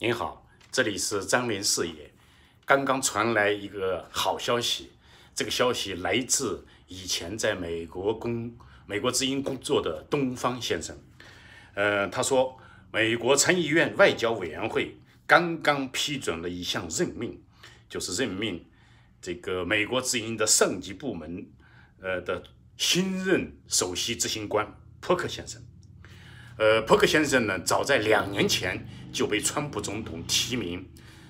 您好，这里是张明视野。刚刚传来一个好消息，这个消息来自以前在美国工、美国之音工作的东方先生。呃，他说，美国参议院外交委员会刚刚批准了一项任命，就是任命这个美国之音的上级部门，呃的新任首席执行官普克先生。呃，波克先生呢，早在两年前就被川普总统提名，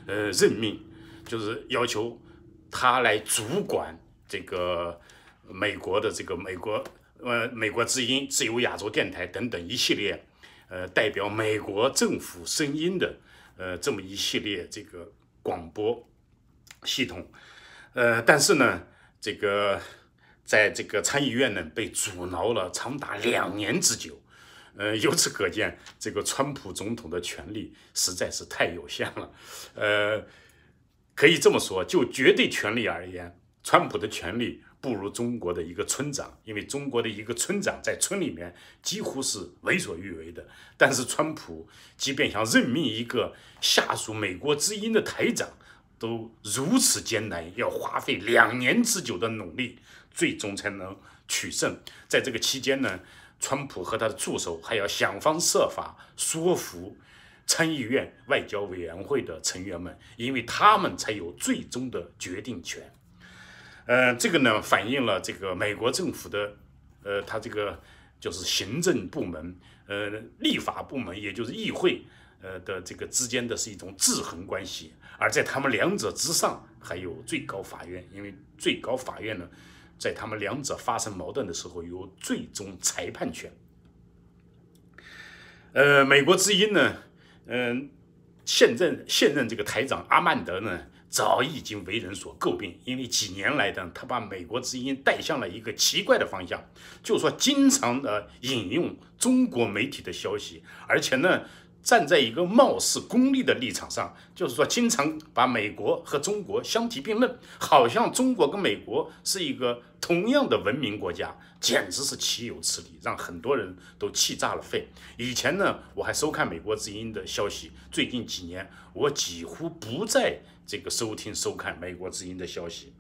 呃，任命，就是要求他来主管这个美国的这个美国，呃，美国之音、自由亚洲电台等等一系列，呃，代表美国政府声音的，呃，这么一系列这个广播系统，呃，但是呢，这个在这个参议院呢被阻挠了长达两年之久。呃，由此可见，这个川普总统的权力实在是太有限了。呃，可以这么说，就绝对权力而言，川普的权力不如中国的一个村长，因为中国的一个村长在村里面几乎是为所欲为的。但是，川普即便想任命一个下属美国之音的台长，都如此艰难，要花费两年之久的努力，最终才能取胜。在这个期间呢？川普和他的助手还要想方设法说服参议院外交委员会的成员们，因为他们才有最终的决定权。呃，这个呢，反映了这个美国政府的，呃，他这个就是行政部门，呃，立法部门，也就是议会，呃的这个之间的是一种制衡关系。而在他们两者之上，还有最高法院，因为最高法院呢。在他们两者发生矛盾的时候，有最终裁判权。呃，美国之音呢，嗯，现任现任这个台长阿曼德呢，早已经为人所诟病，因为几年来的他把美国之音带向了一个奇怪的方向，就说经常的引用中国媒体的消息，而且呢。站在一个貌似功利的立场上，就是说，经常把美国和中国相提并论，好像中国跟美国是一个同样的文明国家，简直是岂有此理，让很多人都气炸了肺。以前呢，我还收看美国之音的消息，最近几年我几乎不再这个收听收看美国之音的消息。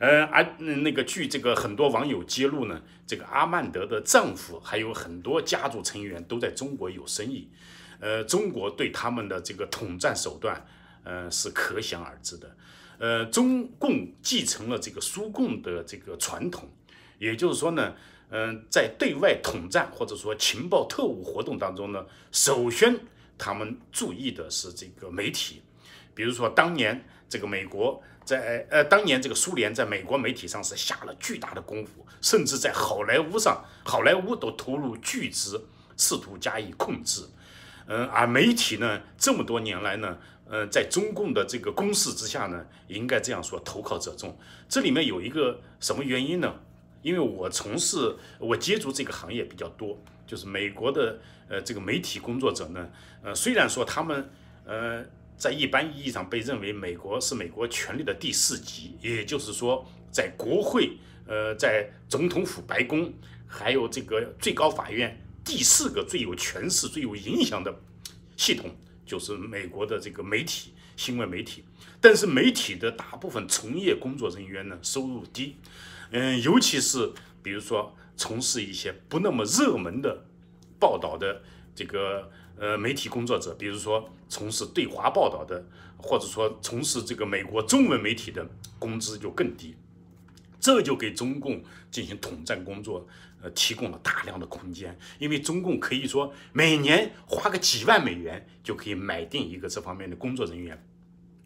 嗯，啊、那个据这个很多网友揭露呢，这个阿曼德的丈夫还有很多家族成员都在中国有生意。呃，中国对他们的这个统战手段，呃，是可想而知的。呃，中共继承了这个苏共的这个传统，也就是说呢，嗯，在对外统战或者说情报特务活动当中呢，首先他们注意的是这个媒体，比如说当年这个美国在，呃，当年这个苏联在美国媒体上是下了巨大的功夫，甚至在好莱坞上，好莱坞都投入巨资，试图加以控制。嗯，而媒体呢，这么多年来呢，呃，在中共的这个攻势之下呢，应该这样说，投靠者众。这里面有一个什么原因呢？因为我从事我接触这个行业比较多，就是美国的呃这个媒体工作者呢，呃，虽然说他们呃在一般意义上被认为美国是美国权力的第四级，也就是说，在国会，呃，在总统府白宫，还有这个最高法院。第四个最有权势、最有影响的系统，就是美国的这个媒体、新闻媒体。但是，媒体的大部分从业工作人员呢，收入低。嗯，尤其是比如说从事一些不那么热门的报道的这个呃媒体工作者，比如说从事对华报道的，或者说从事这个美国中文媒体的，工资就更低。这就给中共进行统战工作，呃，提供了大量的空间。因为中共可以说每年花个几万美元就可以买定一个这方面的工作人员，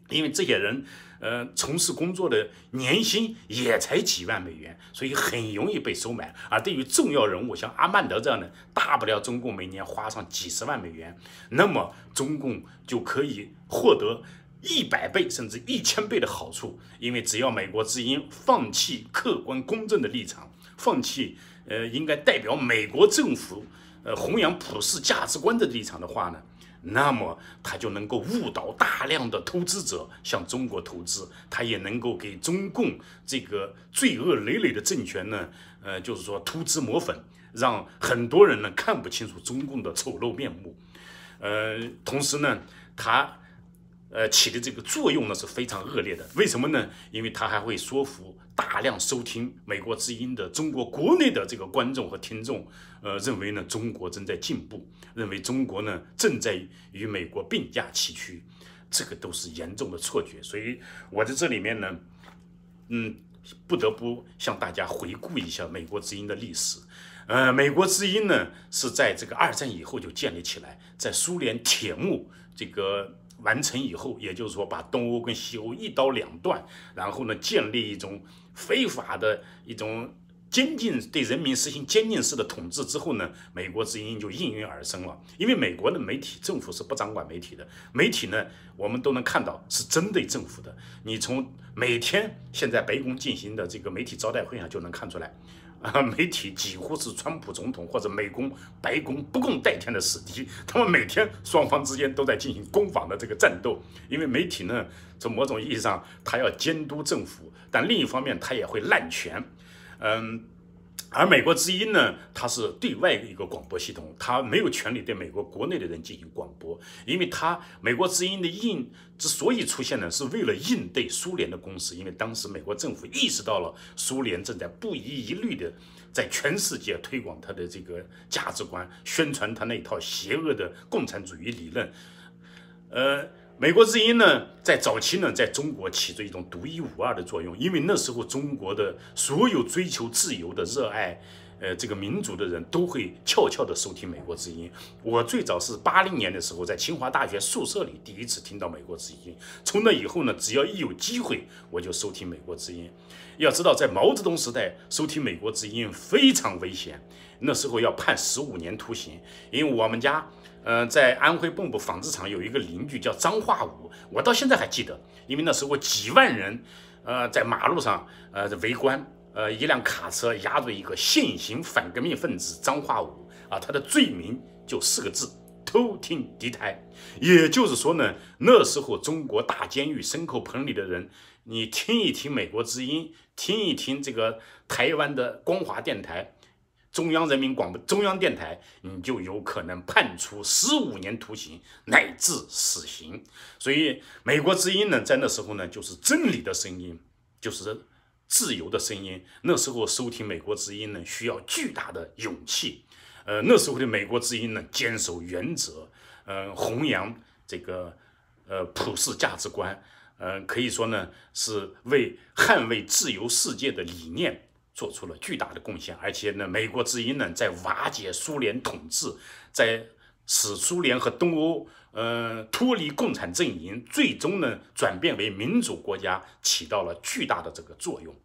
因为这些人，呃，从事工作的年薪也才几万美元，所以很容易被收买。而对于重要人物，像阿曼德这样的，大不了中共每年花上几十万美元，那么中共就可以获得。一百倍甚至一千倍的好处，因为只要美国之音放弃客观公正的立场，放弃呃应该代表美国政府呃弘扬普世价值观的立场的话呢，那么他就能够误导大量的投资者向中国投资，他也能够给中共这个罪恶累累的政权呢，呃，就是说涂脂抹粉，让很多人呢看不清楚中共的丑陋面目，呃，同时呢，他。呃，起的这个作用呢是非常恶劣的。为什么呢？因为它还会说服大量收听美国之音的中国国内的这个观众和听众，呃，认为呢中国正在进步，认为中国呢正在与美国并驾齐驱，这个都是严重的错觉。所以，我在这里面呢，嗯，不得不向大家回顾一下美国之音的历史。呃，美国之音呢是在这个二战以后就建立起来，在苏联铁幕这个。完成以后，也就是说把东欧跟西欧一刀两断，然后呢建立一种非法的一种监禁，对人民实行监禁式的统治之后呢，美国之音就应运而生了。因为美国的媒体政府是不掌管媒体的，媒体呢我们都能看到是针对政府的。你从每天现在白宫进行的这个媒体招待会上就能看出来。啊，媒体几乎是川普总统或者美工白宫不共戴天的死敌，他们每天双方之间都在进行攻防的这个战斗。因为媒体呢，从某种意义上，他要监督政府，但另一方面，他也会滥权。嗯。而美国之音呢，它是对外一个广播系统，它没有权利对美国国内的人进行广播，因为它美国之音的应之所以出现呢，是为了应对苏联的攻势，因为当时美国政府意识到了苏联正在不遗余力的在全世界推广它的这个价值观，宣传它那套邪恶的共产主义理论，呃。美国之音呢，在早期呢，在中国起着一种独一无二的作用，因为那时候中国的所有追求自由的、热爱呃这个民族的人都会悄悄的收听美国之音。我最早是八零年的时候，在清华大学宿舍里第一次听到美国之音，从那以后呢，只要一有机会，我就收听美国之音。要知道，在毛泽东时代，收听美国之音非常危险，那时候要判十五年徒刑，因为我们家。嗯，在安徽蚌埠纺织厂有一个邻居叫张化武，我到现在还记得，因为那时候几万人，呃，在马路上，呃，围观，呃，一辆卡车压着一个现行反革命分子张化武啊，他的罪名就四个字：偷听敌台。也就是说呢，那时候中国大监狱牲口棚里的人，你听一听美国之音，听一听这个台湾的光华电台。中央人民广播中央电台，你就有可能判处十五年徒刑乃至死刑。所以，美国之音呢，在那时候呢，就是真理的声音，就是自由的声音。那时候收听美国之音呢，需要巨大的勇气。呃，那时候的美国之音呢，坚守原则，呃，弘扬这个呃普世价值观。呃，可以说呢，是为捍卫自由世界的理念。做出了巨大的贡献，而且呢，美国之音呢，在瓦解苏联统治，在使苏联和东欧，嗯，脱离共产阵营，最终呢，转变为民主国家，起到了巨大的这个作用。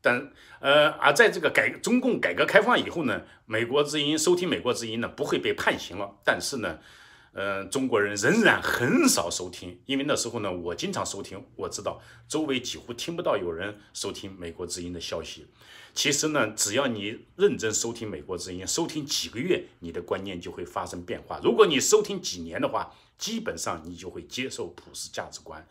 但，呃，而在这个改中共改革开放以后呢，美国之音收听美国之音呢，不会被判刑了，但是呢。嗯，中国人仍然很少收听，因为那时候呢，我经常收听，我知道周围几乎听不到有人收听美国之音的消息。其实呢，只要你认真收听美国之音，收听几个月，你的观念就会发生变化。如果你收听几年的话，基本上你就会接受普世价值观。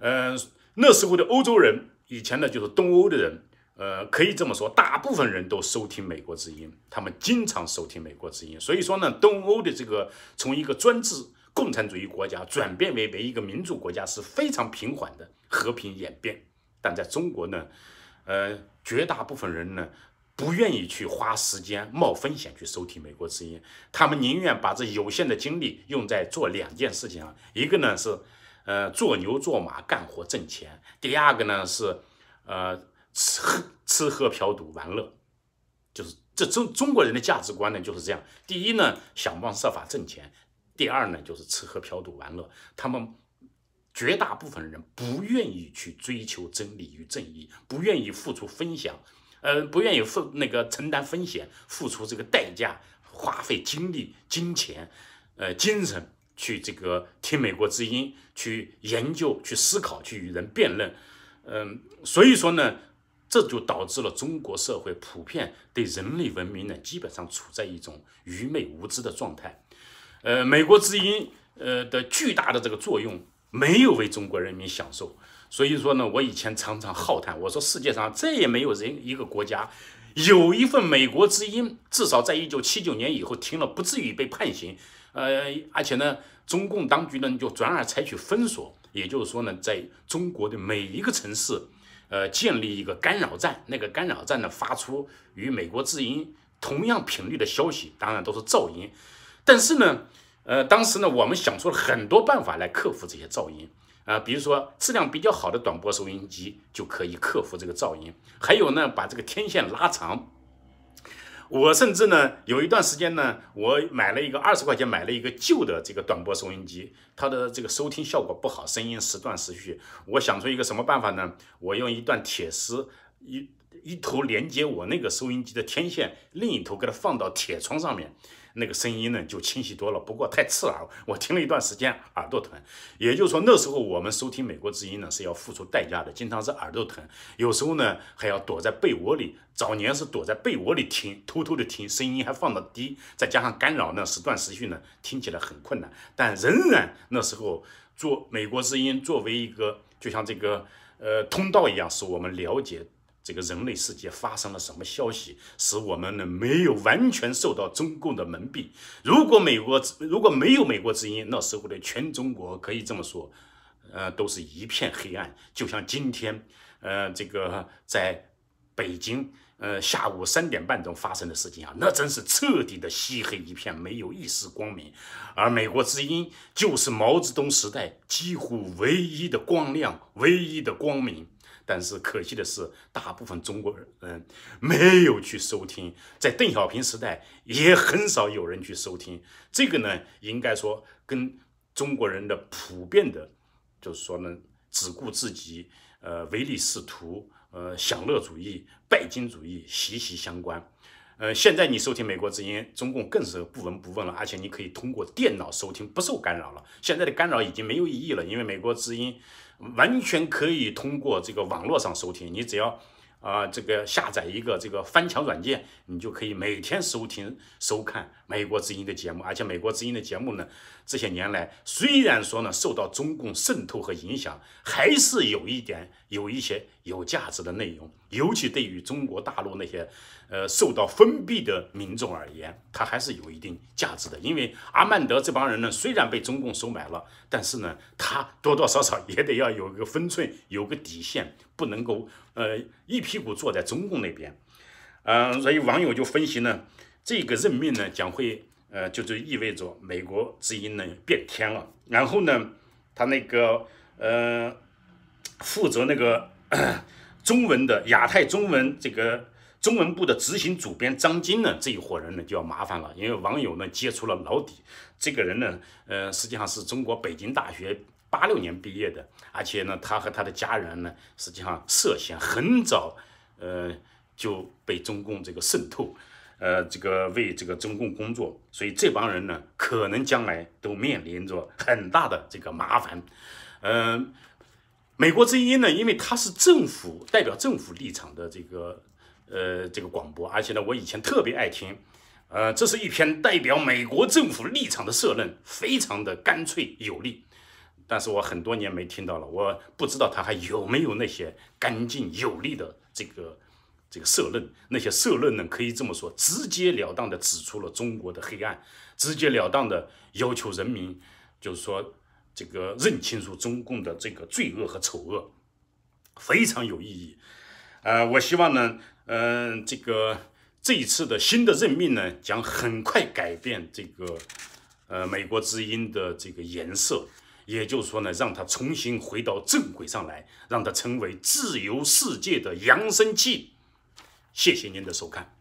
嗯，那时候的欧洲人，以前呢就是东欧的人。呃，可以这么说，大部分人都收听美国之音，他们经常收听美国之音。所以说呢，东欧的这个从一个专制共产主义国家转变为为一个民主国家是非常平缓的和平演变。但在中国呢，呃，绝大部分人呢不愿意去花时间冒风险去收听美国之音，他们宁愿把这有限的精力用在做两件事情上，一个呢是呃做牛做马干活挣钱，第二个呢是呃。吃喝吃喝嫖赌玩乐，就是这中中国人的价值观呢就是这样。第一呢，想方设法挣钱；第二呢，就是吃喝嫖赌玩乐。他们绝大部分人不愿意去追求真理与正义，不愿意付出分享，呃，不愿意付那个承担风险、付出这个代价、花费精力、金钱、呃精神去这个听美国之音、去研究、去思考、去与人辩论。嗯，所以说呢。这就导致了中国社会普遍对人类文明呢，基本上处在一种愚昧无知的状态。呃，美国之音，呃的巨大的这个作用没有为中国人民享受。所以说呢，我以前常常浩叹，我说世界上再也没有人一个国家有一份美国之音，至少在一九七九年以后听了不至于被判刑。呃，而且呢，中共当局呢就转而采取封锁，也就是说呢，在中国的每一个城市。呃，建立一个干扰站，那个干扰站呢，发出与美国字音同样频率的消息，当然都是噪音。但是呢，呃，当时呢，我们想出了很多办法来克服这些噪音啊，比如说质量比较好的短波收音机就可以克服这个噪音，还有呢，把这个天线拉长。我甚至呢，有一段时间呢，我买了一个二十块钱买了一个旧的这个短波收音机，它的这个收听效果不好，声音时断时续。我想出一个什么办法呢？我用一段铁丝一。一头连接我那个收音机的天线，另一头给它放到铁窗上面，那个声音呢就清晰多了。不过太刺耳，我听了一段时间耳朵疼。也就是说，那时候我们收听美国之音呢是要付出代价的，经常是耳朵疼，有时候呢还要躲在被窝里。早年是躲在被窝里听，偷偷的听，声音还放的低，再加上干扰，呢，时断时续呢，听起来很困难。但仍然那时候做美国之音作为一个就像这个呃通道一样，使我们了解。这个人类世界发生了什么消息，使我们呢没有完全受到中共的蒙蔽？如果美国如果没有美国之音，那时候的全中国可以这么说，呃，都是一片黑暗，就像今天，呃，这个在北京，呃，下午三点半钟发生的事情啊，那真是彻底的漆黑一片，没有一丝光明。而美国之音就是毛泽东时代几乎唯一的光亮，唯一的光明。但是可惜的是，大部分中国人没有去收听，在邓小平时代也很少有人去收听。这个呢，应该说跟中国人的普遍的，就是说呢，只顾自己，呃，唯利是图，呃，享乐主义、拜金主义息息相关。呃，现在你收听美国之音，中共更是不闻不问了，而且你可以通过电脑收听，不受干扰了。现在的干扰已经没有意义了，因为美国之音。完全可以通过这个网络上收听，你只要啊这个下载一个这个翻墙软件，你就可以每天收听、收看美国之音的节目。而且美国之音的节目呢，这些年来虽然说呢受到中共渗透和影响，还是有一点有一些。有价值的内容，尤其对于中国大陆那些呃受到封闭的民众而言，它还是有一定价值的。因为阿曼德这帮人呢，虽然被中共收买了，但是呢，他多多少少也得要有一个分寸，有个底线，不能够呃一屁股坐在中共那边。嗯，所以网友就分析呢，这个任命呢将会呃就就意味着美国之音呢变天了。然后呢，他那个呃负责那个。中文的亚太中文这个中文部的执行主编张晶呢，这一伙人呢就要麻烦了，因为网友呢揭出了老底。这个人呢，呃，实际上是中国北京大学八六年毕业的，而且呢，他和他的家人呢，实际上涉嫌很早，呃，就被中共这个渗透，呃，这个为这个中共工作，所以这帮人呢，可能将来都面临着很大的这个麻烦，嗯。美国之音呢，因为它是政府代表政府立场的这个，呃，这个广播，而且呢，我以前特别爱听，呃，这是一篇代表美国政府立场的社论，非常的干脆有力。但是我很多年没听到了，我不知道他还有没有那些干净有力的这个这个社论。那些社论呢，可以这么说，直截了当的指出了中国的黑暗，直截了当的要求人民，就是说。这个认清楚中共的这个罪恶和丑恶，非常有意义。呃，我希望呢，嗯，这个这一次的新的任命呢，将很快改变这个呃美国之音的这个颜色，也就是说呢，让它重新回到正轨上来，让它成为自由世界的扬声器。谢谢您的收看。